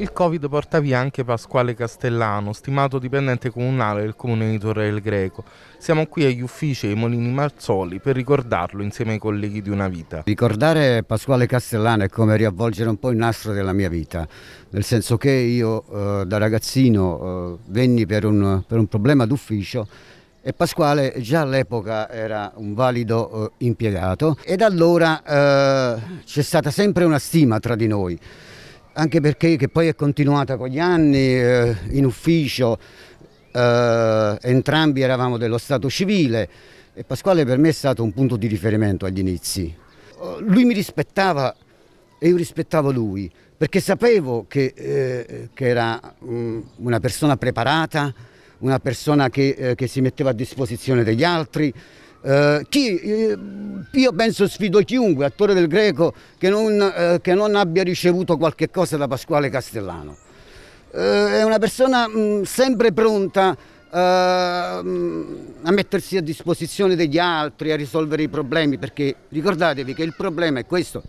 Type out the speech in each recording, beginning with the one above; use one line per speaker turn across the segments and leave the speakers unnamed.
Il Covid porta via anche Pasquale Castellano, stimato dipendente comunale del comune di Torre del Greco. Siamo qui agli uffici ai Molini Marzoli per ricordarlo insieme ai colleghi di una vita.
Ricordare Pasquale Castellano è come riavvolgere un po' il nastro della mia vita, nel senso che io eh, da ragazzino eh, venni per un, per un problema d'ufficio e Pasquale già all'epoca era un valido eh, impiegato e da allora eh, c'è stata sempre una stima tra di noi anche perché che poi è continuata con gli anni eh, in ufficio, eh, entrambi eravamo dello Stato civile e Pasquale per me è stato un punto di riferimento agli inizi. Eh, lui mi rispettava e io rispettavo lui, perché sapevo che, eh, che era mh, mm, una persona preparata, una persona che, eh, che si metteva a disposizione degli altri, eh, chi, eh, io penso sfido chiunque, attore del greco, che non, eh, che non abbia ricevuto qualche cosa da Pasquale Castellano. Eh, è una persona mh, mm, sempre pronta eh, a mettersi a disposizione degli altri, a risolvere i problemi, perché ricordatevi che il problema è questo.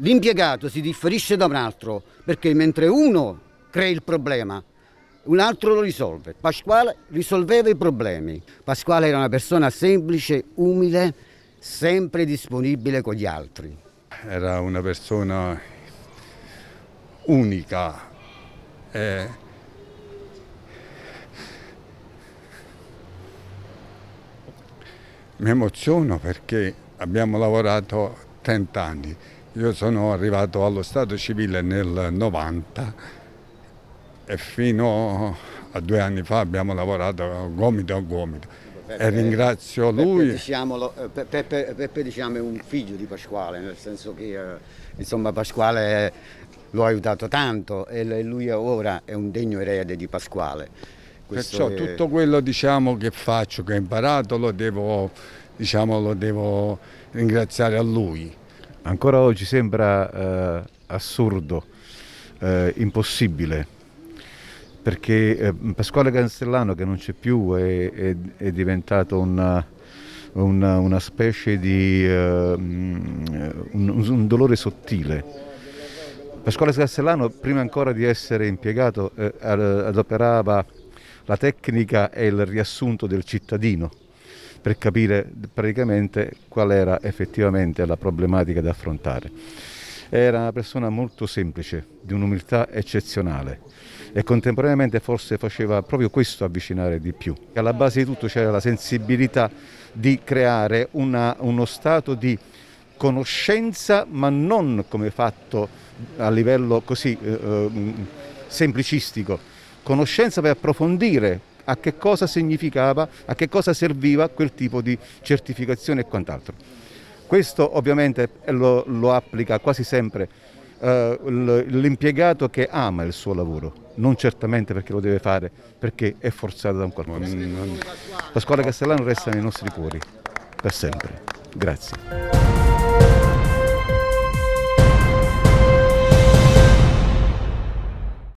L'impiegato si differisce da un altro perché mentre uno crea il problema, un altro lo risolve. Pasquale risolveva i problemi. Pasquale era una persona semplice, umile, sempre disponibile con gli altri.
Era una persona unica. Eh, mi emoziono perché abbiamo lavorato 30 anni. Io sono arrivato allo Stato civile nel 90 e fino a due anni fa abbiamo lavorato gomito a gomito.
Peppe, e ringrazio lui. Peppe, diciamolo, eh, Peppe, Peppe diciamo, è un figlio di Pasquale, nel senso che eh, insomma, Pasquale lo ha aiutato tanto e lui ora è un degno erede di Pasquale. Questo Perciò è... tutto
quello diciamo, che faccio, che ho imparato, lo devo, diciamo, lo
devo ringraziare a lui. Ancora oggi sembra eh, assurdo, eh, impossibile perché eh, Pasquale Castellano che non c'è più è, è, è diventato una, una, una, specie di uh, un, un, dolore sottile. Pasquale Castellano prima ancora di essere impiegato eh, adoperava la tecnica e il riassunto del cittadino per capire praticamente qual era effettivamente la problematica da affrontare. Era una persona molto semplice, di un'umiltà eccezionale e contemporaneamente forse faceva proprio questo avvicinare di più. Alla base di tutto c'era la sensibilità di creare una, uno stato di conoscenza ma non come fatto a livello così eh, eh semplicistico, conoscenza per approfondire a che cosa significava, a che cosa serviva quel tipo di certificazione e quant'altro. Questo ovviamente lo, lo applica quasi sempre eh, l'impiegato che ama il suo lavoro, non certamente perché lo deve fare, perché è forzato da un qualcosa. Pasquale mm, Castellano resta nei nostri cuori per sempre. Grazie.